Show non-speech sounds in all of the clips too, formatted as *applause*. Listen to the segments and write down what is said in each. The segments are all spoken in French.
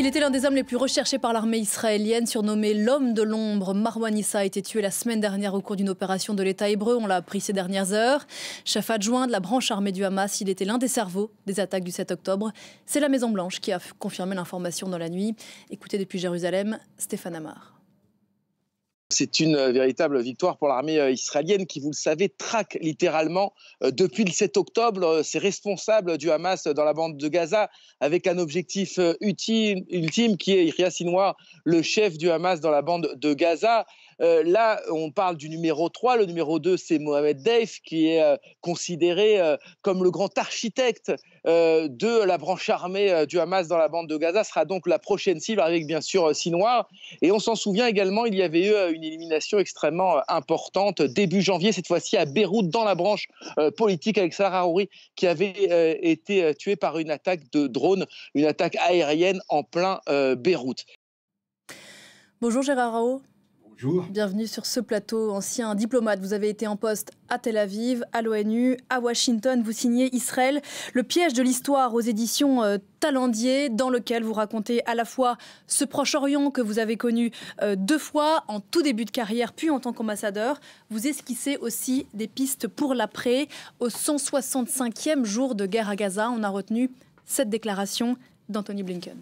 Il était l'un des hommes les plus recherchés par l'armée israélienne, surnommé l'homme de l'ombre. Marwan Issa a été tué la semaine dernière au cours d'une opération de l'État hébreu. On l'a appris ces dernières heures. Chef adjoint de la branche armée du Hamas, il était l'un des cerveaux des attaques du 7 octobre. C'est la Maison Blanche qui a confirmé l'information dans la nuit. Écoutez depuis Jérusalem, Stéphane Amar. C'est une euh, véritable victoire pour l'armée euh, israélienne qui, vous le savez, traque littéralement euh, depuis le 7 octobre ses responsables du Hamas dans la bande de Gaza avec un objectif ultime, qui est Iria Sinwar, le chef du Hamas dans la bande de Gaza. Euh, là, on parle du numéro 3. Le numéro 2, c'est Mohamed Deif, qui est euh, considéré euh, comme le grand architecte de la branche armée du Hamas dans la bande de Gaza, sera donc la prochaine cible, avec bien sûr Sinoir. Et on s'en souvient également, il y avait eu une élimination extrêmement importante début janvier, cette fois-ci à Beyrouth, dans la branche politique, avec Sarah Harouri, qui avait été tué par une attaque de drone, une attaque aérienne en plein Beyrouth. Bonjour Gérard Rao. Bienvenue sur ce plateau, ancien diplomate. Vous avez été en poste à Tel Aviv, à l'ONU, à Washington. Vous signez Israël, le piège de l'histoire aux éditions euh, Talendier, dans lequel vous racontez à la fois ce Proche-Orient que vous avez connu euh, deux fois, en tout début de carrière, puis en tant qu'ambassadeur. Vous esquissez aussi des pistes pour l'après. Au 165e jour de guerre à Gaza, on a retenu cette déclaration d'Anthony Blinken.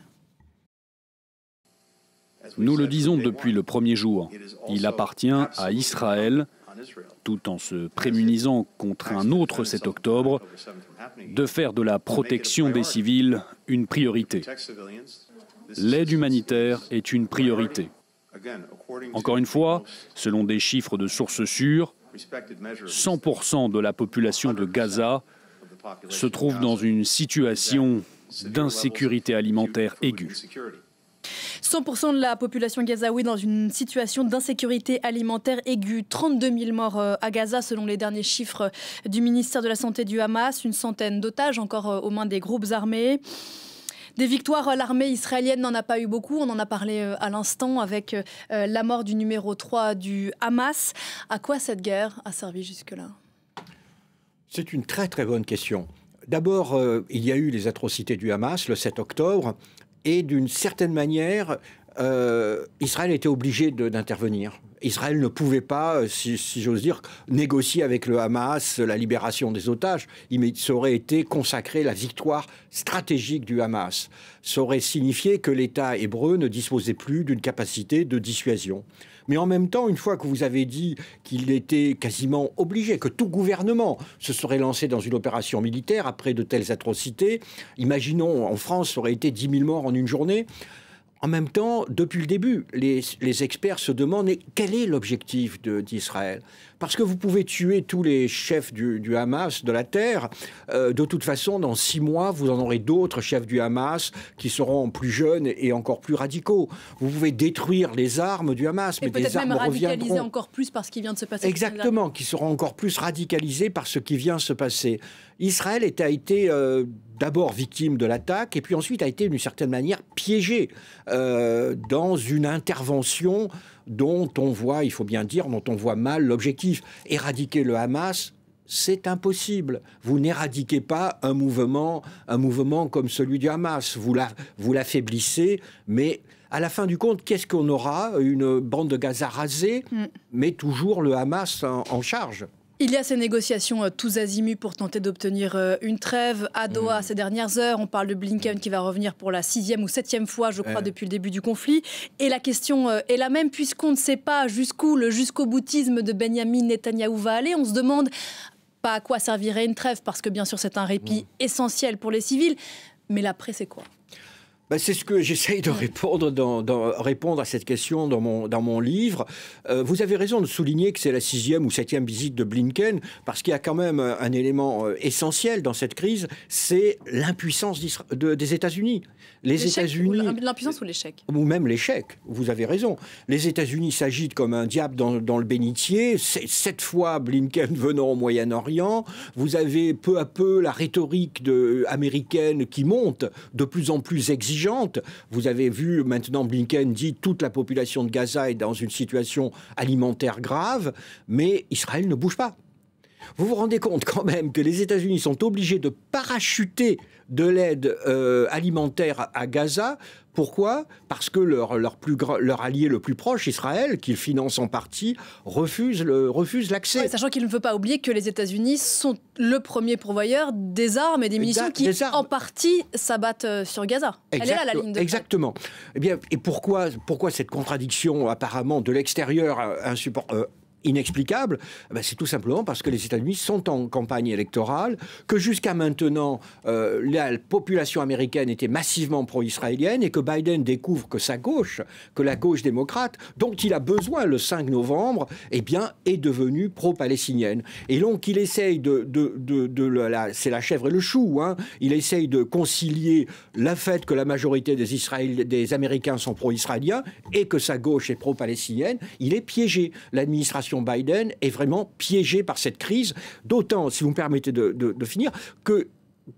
Nous le disons depuis le premier jour, il appartient à Israël, tout en se prémunisant contre un autre 7 octobre, de faire de la protection des civils une priorité. L'aide humanitaire est une priorité. Encore une fois, selon des chiffres de sources sûres, 100% de la population de Gaza se trouve dans une situation d'insécurité alimentaire aiguë. 100% de la population gazaouie dans une situation d'insécurité alimentaire aiguë. 32 000 morts euh, à Gaza selon les derniers chiffres euh, du ministère de la Santé du Hamas, une centaine d'otages encore euh, aux mains des groupes armés. Des victoires, l'armée israélienne n'en a pas eu beaucoup. On en a parlé à l'instant avec la mort du numéro 3 du Hamas. À quoi cette guerre a servi jusque-là C'est une très très bonne question. D'abord, il y a eu les atrocités du Hamas le 7 octobre. Et d'une certaine manière, euh, Israël était obligé d'intervenir. Israël ne pouvait pas, euh, si, j'ose dire, négocier avec le Hamas la libération des otages. Il, ça aurait été consacré la victoire stratégique du Hamas. Ça aurait signifié que l'État hébreu ne disposait plus d'une capacité de dissuasion. Mais en même temps, une fois que vous avez dit qu'il était quasiment obligé, que tout gouvernement se serait lancé dans une opération militaire après de telles atrocités, imaginons en France, ça aurait été 10 000 morts en une journée en même temps, depuis le début, les, experts se demandent quel est l'objectif d'Israël. Parce que vous pouvez tuer tous les chefs du, Hamas de la Terre. Euh, de toute façon, dans six mois, vous en aurez d'autres chefs du Hamas qui seront plus jeunes et encore plus radicaux. Vous pouvez détruire les armes du Hamas, et mais des armes radicaliser encore plus par ce qui vient de se passer. Exactement, qui seront encore plus radicalisés par ce qui vient de se passer. Israël a été euh, d'abord victime de l'attaque et puis ensuite a été d'une certaine manière piégé euh, dans une intervention dont on voit, il faut bien dire, dont on voit mal l'objectif. Éradiquer le Hamas, c'est impossible. Vous n'éradiquez pas un mouvement, un mouvement comme celui du Hamas. Vous, vous l'affaiblissez, mais à la fin du compte, qu'est-ce qu'on aura Une bande de Gaza rasée, mm. mais toujours le Hamas en charge. Il y a ces négociations euh, tous azimuts pour tenter d'obtenir euh, une trêve. À mmh. Doha, ces dernières heures, on parle de Blinken mmh. qui va revenir pour la sixième ou septième fois, je crois, eh. depuis le début du conflit. Et la question euh, est la même, puisqu'on ne sait pas jusqu'où le jusqu'au boutisme de Benjamin Netanyahou va aller. On se demande pas à quoi servirait une trêve, parce que bien sûr c'est un répit mmh. essentiel pour les civils. Mais l'après, c'est quoi bah, c'est ce que *laughs* j'essaye de répondre, dans, répondre à cette question dans mon, dans mon livre. Euh, vous avez raison de souligner que c'est la sixième ou septième visite de Blinken, parce qu'il y a quand même euh, un élément euh, essentiel dans cette crise, c'est l'impuissance des États-Unis. Les États-Unis. L'impuissance ou l'échec Ou même l'échec, vous avez raison. Les États-Unis s'agitent comme un diable dans, le bénitier. Cette fois, Blinken *laughs* venant au Moyen-Orient, vous avez peu à peu la rhétorique de, américaine qui monte, de plus en plus exigeante vous avez vu maintenant Blinken dit toute la population de Gaza est dans une situation alimentaire grave, mais Israël ne bouge pas. Vous vous rendez compte quand même que les États-Unis sont obligés de parachuter de l'aide euh, alimentaire à Gaza. Pourquoi Parce que leur, leur, plus leur allié le plus proche, Israël, qu'ils financent en partie, refuse l'accès. Refuse l'accès. sachant qu'il ne veut pas oublier que les États-Unis sont le premier pourvoyeur des armes et des munitions qui, en partie, s'abattent euh, sur Gaza. Elle est là, la ligne de Exactement. et eh bien, et pourquoi, pourquoi cette contradiction apparemment de l'extérieur euh, insupportable inexplicable, eh ben, c'est tout simplement parce que les États-Unis sont en campagne électorale, que jusqu'à maintenant, euh, la population américaine était massivement pro-israélienne et que Biden découvre que sa gauche, que la gauche démocrate, dont il a besoin le 5 novembre, eh bien, est devenue pro-palestinienne. Et donc, il essaye de... de, de, la, c'est la chèvre et le chou, hein, il essaye de concilier la fait que la majorité des, Israël, des Américains sont pro-israéliens et que sa gauche est pro-palestinienne. Il est piégé. L'administration Biden est vraiment piégé par cette crise, d'autant, si vous me permettez de finir, que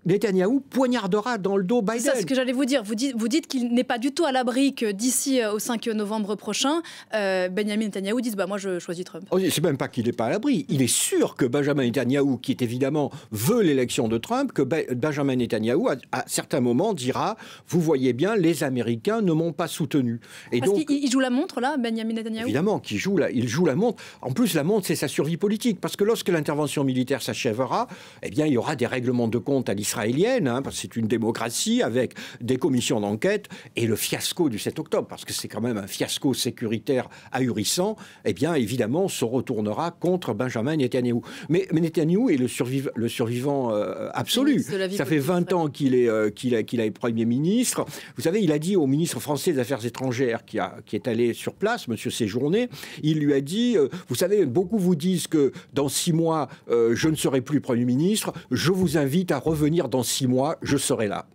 Netanyahou poignardera dans le dos Biden. C'est ce que j'allais vous dire. Vous dites, vous dites qu'il n'est pas du tout à l'abri que d'ici euh, au 5 novembre prochain, euh, Benjamin Netanyahou dise bah, Moi, je choisis Trump. Oh, c'est même pas qu'il n'est pas à l'abri. Il est sûr que Benjamin Netanyahou, qui évidemment veut l'élection de Trump, que Benjamin Netanyahu, à, certains moments, dira Vous voyez bien, les Américains ne m'ont pas soutenu. Et donc, il, joue la montre, là, Benjamin Netanyahou Évidemment qu'il joue, la, il joue la montre. En plus, la montre, c'est sa survie politique. Parce que lorsque l'intervention militaire s'achèvera, eh bien, il y aura des règlements de compte à israélienne, hein, parce que c'est une démocratie avec des commissions d'enquête et le fiasco du 7 octobre, parce que c'est quand même un fiasco sécuritaire ahurissant, eh bien évidemment se retournera contre Benjamin Netanyahu. Mais, Netanyahu Netanyahou est le, survivant euh, absolu. Ça fait 20 ans qu'il est, euh, qu'il a, Premier ministre. Vous savez, il a dit au ministre français des Affaires étrangères qui, a, qui est allé sur place, Monsieur Séjourné, il lui a dit, euh, vous savez, beaucoup vous disent que dans six mois, je ne serai plus Premier ministre, je vous invite à revenir dans six mois, je serai là.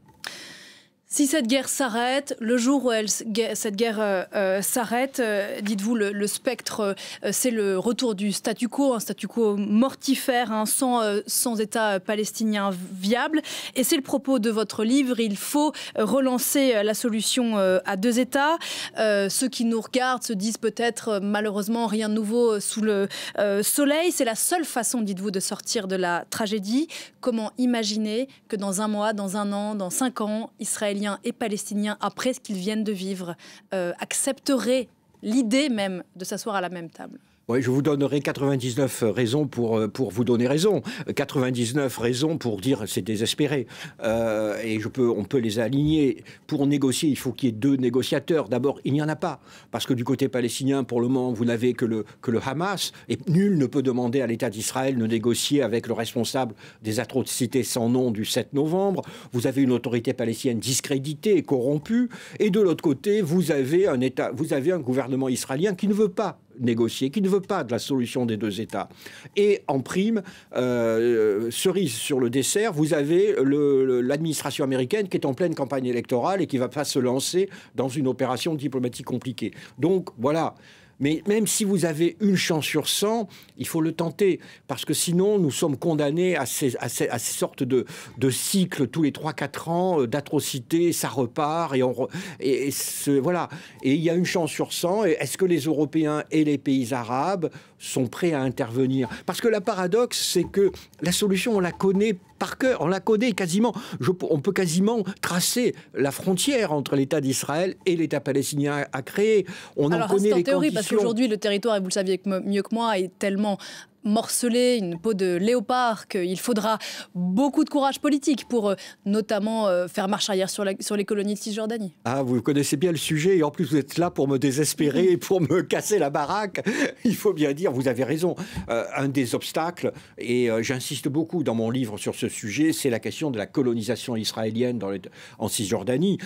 Si cette guerre s'arrête, le jour où elle, cette guerre euh, euh, s'arrête, euh, dites-vous, le, spectre, c'est le retour du statu quo, un statu quo mortifère, un hein, sans, sans, État palestinien viable. Et c'est le propos de votre livre, il faut relancer la solution à deux États. ceux qui nous regardent se disent peut-être, malheureusement, rien de nouveau sous le soleil. C'est la seule façon, dites-vous, de sortir de la tragédie. Comment imaginer que dans un mois, dans un an, dans cinq ans, israël et Palestiniens, après ce qu'ils viennent de vivre, euh, accepteraient l'idée même de s'asseoir à la même table oui, je vous donnerai 99 raisons pour, euh, pour vous donner raison. 99 raisons pour dire c'est désespéré. Euh, et je peux, on peut les aligner. Pour négocier, il faut qu'il y ait deux négociateurs. D'abord, il n'y en a pas. Parce que du côté palestinien, pour le moment, vous n'avez que le, que le Hamas. Et nul ne peut demander à l'État d'Israël de négocier avec le responsable des atrocités sans nom du 7 novembre. Vous avez une autorité palestinienne discréditée et corrompue. Et de l'autre côté, vous avez un État, vous avez un gouvernement israélien qui ne veut pas négocier, qui ne veut pas de la solution des deux États. Et en prime, euh, cerise sur le dessert, vous avez l'administration américaine qui est en pleine campagne électorale et qui ne va pas se lancer dans une opération diplomatique compliquée. Donc voilà. Mais même si vous avez une chance sur 100, il faut le tenter, parce que sinon nous sommes condamnés à ces, à ces, sortes de, de, cycles tous les 3-4 ans euh, d'atrocité, ça repart, et, on et, voilà. Et il y a une chance sur 100, est-ce que les Européens et les pays arabes sont prêts à intervenir Parce que la paradoxe, c'est que la solution, on la connaît par cœur. On la codé quasiment. on peut quasiment tracer la frontière entre l'État d'Israël et l'État palestinien à créer. On en connaît les en théorie, parce qu'aujourd'hui, le territoire, et vous le saviez mieux que moi, est tellement morceler une peau de léopard, qu'il faudra beaucoup de courage politique pour euh, notamment euh, faire marche arrière sur, la, sur les colonies de Cisjordanie. Ah, vous connaissez bien le sujet et en plus vous êtes là pour me désespérer pour me casser la baraque. *laughs* Il faut bien dire, vous avez raison. Euh, un des obstacles, et j'insiste beaucoup dans mon livre sur ce sujet, c'est la question de la colonisation israélienne dans en Cisjordanie.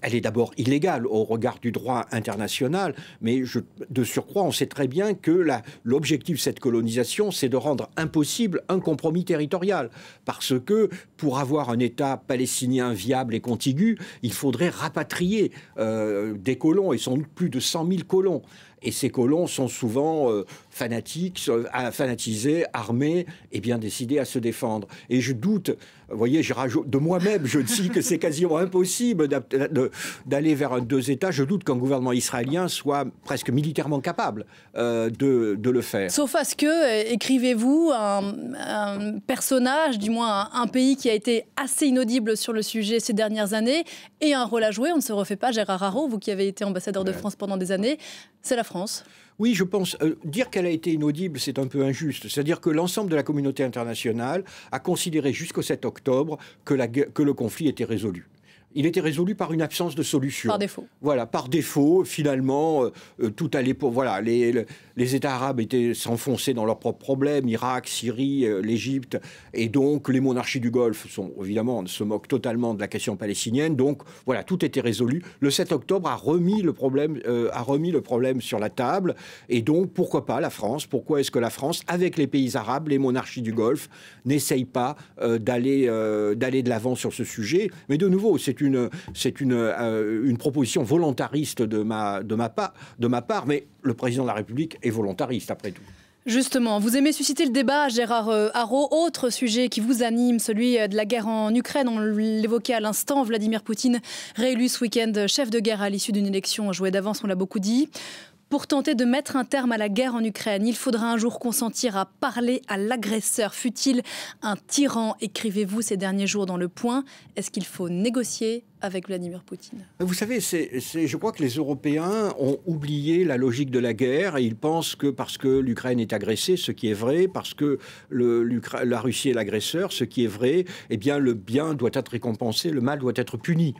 Elle est d'abord illégale au regard du droit international, mais je, de surcroît, on sait très bien que l'objectif de cette colonisation c'est de rendre impossible un compromis territorial. Parce que pour avoir un État palestinien viable et contigu, il faudrait rapatrier euh, des colons, et sans doute plus de 100 000 colons. Et ces colons sont souvent euh, fanatiques, euh, fanatisés, armés et bien décidés à se défendre. Et je doute, vous voyez, je rajoute, de moi-même, je dis que c'est quasiment impossible d'aller vers un deux États. Je doute qu'un gouvernement israélien soit presque militairement capable euh, de, le faire. Sauf à ce que, écrivez-vous, un, personnage, du moins un, un pays qui a été assez inaudible sur le sujet ces dernières années, et un rôle à jouer. On ne se refait pas, Gérard Haro, vous qui avez été ambassadeur de France pendant des années, c'est la France oui, je pense. Euh, dire qu'elle a été inaudible, c'est un peu injuste. C'est-à-dire que l'ensemble de la communauté internationale a considéré jusqu'au 7 octobre que le conflit était résolu il était résolu par une absence de solution. Par défaut. Voilà, par défaut, finalement, euh, euh, tout allait pour. Voilà, les, les États arabes étaient s'enfoncés dans leurs propres problèmes, Irak, Syrie, euh, l'Égypte, et donc les monarchies du Golfe sont évidemment se moquent totalement de la question palestinienne. Donc voilà, tout était résolu. Le 7 octobre a remis le problème, a remis le problème sur la table, et donc pourquoi pas la France Pourquoi est-ce que la France, avec les pays arabes, les monarchies du Golfe, n'essaye pas d'aller d'aller de l'avant sur ce sujet Mais de nouveau, c'est c'est euh, une, proposition volontariste de ma, de, ma part, mais le président de la République est volontariste après tout. Justement, vous aimez susciter le débat, Gérard euh, Haro. Autre sujet qui vous anime, celui euh, de la guerre en Ukraine. On l'évoquait à l'instant, Vladimir Poutine réélu ce week-end chef de guerre à l'issue d'une élection jouée d'avance, on l'a beaucoup dit. Pour tenter de mettre un terme à la guerre en Ukraine, il faudra un jour consentir à parler à l'agresseur, fut-il un tyran, écrivez-vous ces derniers jours dans le point. Est-ce qu'il faut négocier avec Vladimir Poutine Vous savez, c'est, je crois que les Européens ont oublié la logique de la guerre et ils pensent que parce que l'Ukraine est agressée, ce qui est vrai, parce que le, la Russie est l'agresseur, ce qui est vrai, eh bien le bien doit être récompensé, le mal doit être puni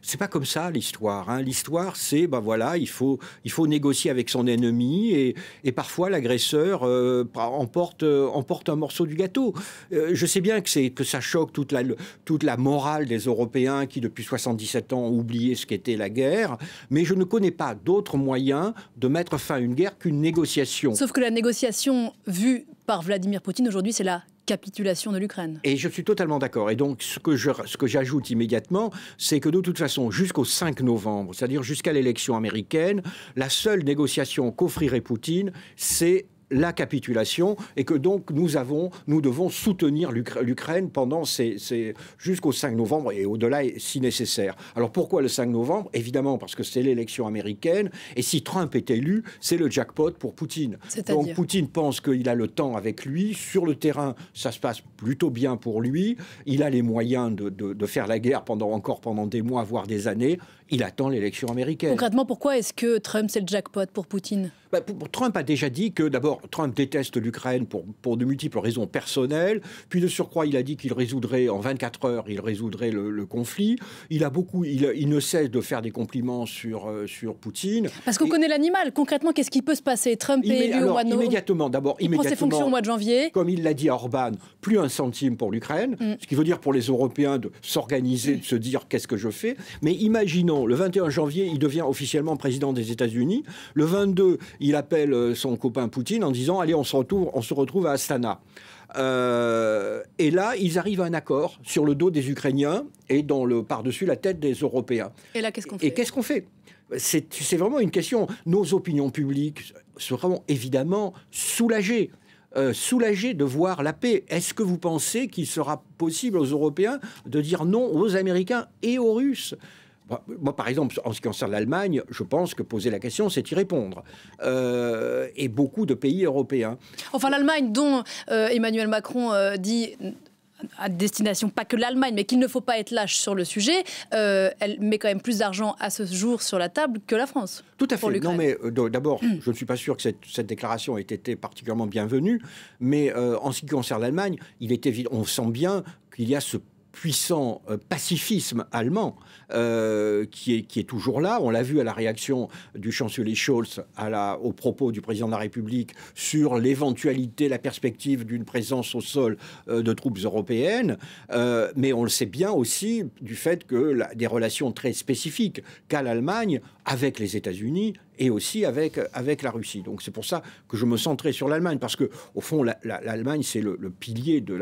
c'est pas comme ça l'histoire. Hein. L'histoire, c'est ben voilà, il faut il faut négocier avec son ennemi et, parfois l'agresseur euh, emporte euh, emporte un morceau du gâteau. Euh, je sais bien que c'est que ça choque toute la toute la morale des Européens qui depuis 60 17 ans oublié ce qu'était la guerre, mais je ne connais pas d'autre moyen de mettre fin à une guerre qu'une négociation. Sauf que la négociation vue par Vladimir Poutine aujourd'hui, c'est la capitulation de l'Ukraine. Et je suis totalement d'accord. Et donc, ce que, je, ce que j'ajoute immédiatement, c'est que de toute façon, jusqu'au 5 novembre, c'est-à-dire jusqu'à l'élection américaine, la seule négociation qu'offrirait Poutine, c'est la capitulation et que donc nous avons, nous devons soutenir l'Ukraine pendant jusqu'au 5 novembre et au-delà si nécessaire. Alors pourquoi le 5 novembre Évidemment parce que c'est l'élection américaine et si Trump est élu, c'est le jackpot pour Poutine. Donc Poutine pense qu'il a le temps avec lui sur le terrain, ça se passe plutôt bien pour lui. Il a les moyens de, de faire la guerre pendant encore pendant des mois voire des années. Il attend l'élection américaine. Concrètement, pourquoi est-ce que Trump c'est le jackpot pour Poutine bah, Trump a déjà dit que d'abord, Trump déteste l'Ukraine pour, pour de multiples raisons personnelles. Puis de surcroît, il a dit qu'il résoudrait en 24 heures, il résoudrait le, conflit. Il a beaucoup, il, ne cesse de faire des compliments sur, euh, sur Poutine. Parce qu'on connaît l'animal. Concrètement, qu'est-ce qui peut se passer Trump est élu alors, au mois Immédiatement, d'abord, immédiatement, prend ses fonctions au mois de janvier. Comme il l'a dit à Orban, plus un centime pour l'Ukraine. Mm. Ce qui veut dire pour les Européens de s'organiser, de se dire qu'est-ce que je fais. Mais imaginons, le 21 janvier, il devient officiellement président des États-Unis. Le 22, il appelle euh, son copain Poutine en disant Allez, on se retrouve, on se retrouve à Astana. Euh, et là, ils arrivent à un accord sur le dos des Ukrainiens et dans le par-dessus la tête des Européens. Et là, qu'est-ce qu'on fait Et qu'est-ce qu'on fait C'est vraiment une question. Nos opinions publiques seront évidemment soulagées. Euh, soulagées de voir la paix. Est-ce que vous pensez qu'il sera possible aux Européens de dire non aux Américains et aux Russes moi, par exemple, en ce qui concerne l'Allemagne, je pense que poser la question, c'est y répondre. Euh, et beaucoup de pays européens. Enfin, l'Allemagne, dont euh, Emmanuel Macron euh, dit à destination pas que l'Allemagne, mais qu'il ne faut pas être lâche sur le sujet, elle met quand même plus d'argent à ce jour sur la table que la France. Tout à fait. Non, mais d'abord, mm. je ne suis pas sûr que cette, déclaration ait été particulièrement bienvenue, mais en ce qui concerne l'Allemagne, il est évident, on sent bien qu'il y a ce puissant euh, pacifisme allemand euh, qui, est, qui est toujours là. On l'a vu à la réaction du chancelier Scholz à propos du président de la République sur l'éventualité, la perspective d'une présence au sol euh, de troupes européennes. mais on le sait bien aussi du fait que des relations très spécifiques qu'a l'Allemagne avec les États-Unis et aussi avec, avec la Russie. Donc c'est pour ça que je me centrais sur l'Allemagne, parce que au fond, l'Allemagne, c'est le, pilier de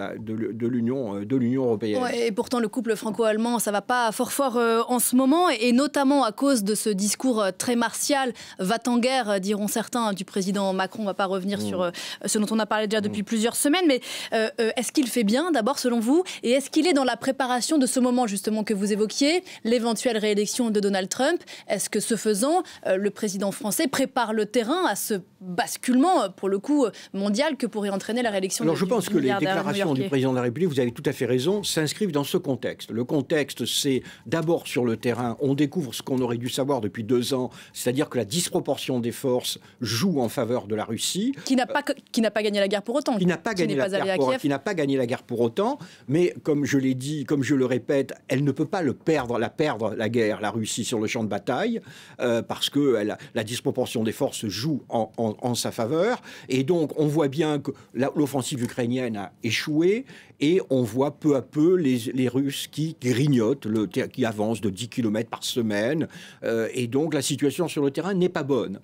l'Union de, euh, de l'Union européenne. et pourtant, le couple franco-allemand, ça va pas fort fort euh, en ce moment, et notamment à cause de ce discours euh, très martial, va t en guerre, diront certains, du président Macron. On va pas revenir sur mm. ce dont on a parlé déjà depuis mm. plusieurs semaines, mais est-ce qu'il fait bien, d'abord, selon vous, et est-ce qu'il est dans la préparation de ce moment, justement, que vous évoquiez, l'éventuelle réélection de Donald Trump Est-ce que ce faisant, euh, le président français prépare le terrain à ce basculement, euh, pour le coup, euh, mondial que pourrait entraîner la réélection Alors, de, je pense que les déclarations du président de la République, vous avez tout à fait raison, s'inscrivent dans ce contexte. Le contexte, c'est d'abord sur le terrain, on découvre ce qu'on aurait dû savoir depuis deux ans, c'est-à-dire que la disproportion des forces joue en faveur de la Russie. Qui n'a pas, qui n'a pas gagné la guerre pour autant. Qui n'a pas, gagné la, guerre pour, qui n'a pas gagné la guerre pour autant, mais comme je l'ai dit, comme je le répète, elle ne peut pas le perdre, la perdre, la guerre, la Russie sur le champ de bataille. Euh, parce que la disproportion des forces joue en, sa faveur. Et donc, on voit bien que l'offensive ukrainienne a échoué et on voit peu à peu les, Russes qui grignotent, qui avancent de 10 km par semaine. Euh, et donc, la situation sur le terrain n'est pas bonne.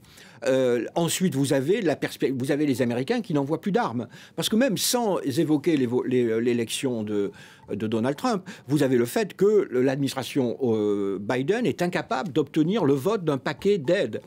Euh, ensuite, vous avez, les Américains qui n'envoient plus d'armes. Parce que même sans évoquer euh, l'élection de, Donald Trump, vous avez le fait que l'administration euh, Biden est incapable d'obtenir le vote d'un paquet d'aide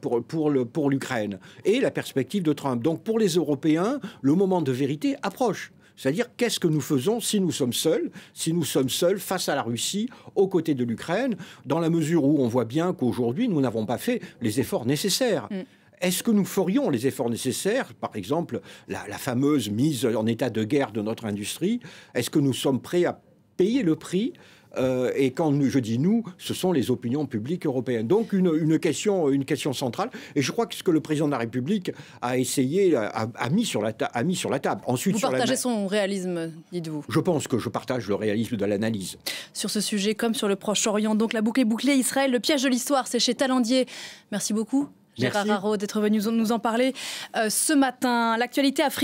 pour, l'Ukraine. et la perspective de Trump. Donc pour les Européens, le moment de vérité approche. C'est-à-dire, qu'est-ce que nous faisons si nous sommes seuls, si nous sommes seuls face à la Russie, aux côtés de l'Ukraine, dans la mesure où on voit bien qu'aujourd'hui, nous n'avons pas fait les efforts nécessaires. Mm. Est-ce que nous ferions les efforts nécessaires Par exemple, la, la fameuse mise en état de guerre de notre industrie. Est-ce que nous sommes prêts à payer le prix euh, et quand je dis nous, ce sont les opinions publiques européennes. Donc une, question, une question centrale. Et je crois que ce que le président de la République a essayé, a, mis, sur la a mis sur la table. Ensuite, Vous partagez son réalisme, dites-vous Je pense que je partage le réalisme de l'analyse. Sur ce sujet, comme sur le Proche-Orient, donc la boucle est bouclée, Israël, le piège de l'histoire, c'est chez Talandier. Merci beaucoup. Gérard Haro d'être venu nous en parler euh, ce matin. L'actualité africaine.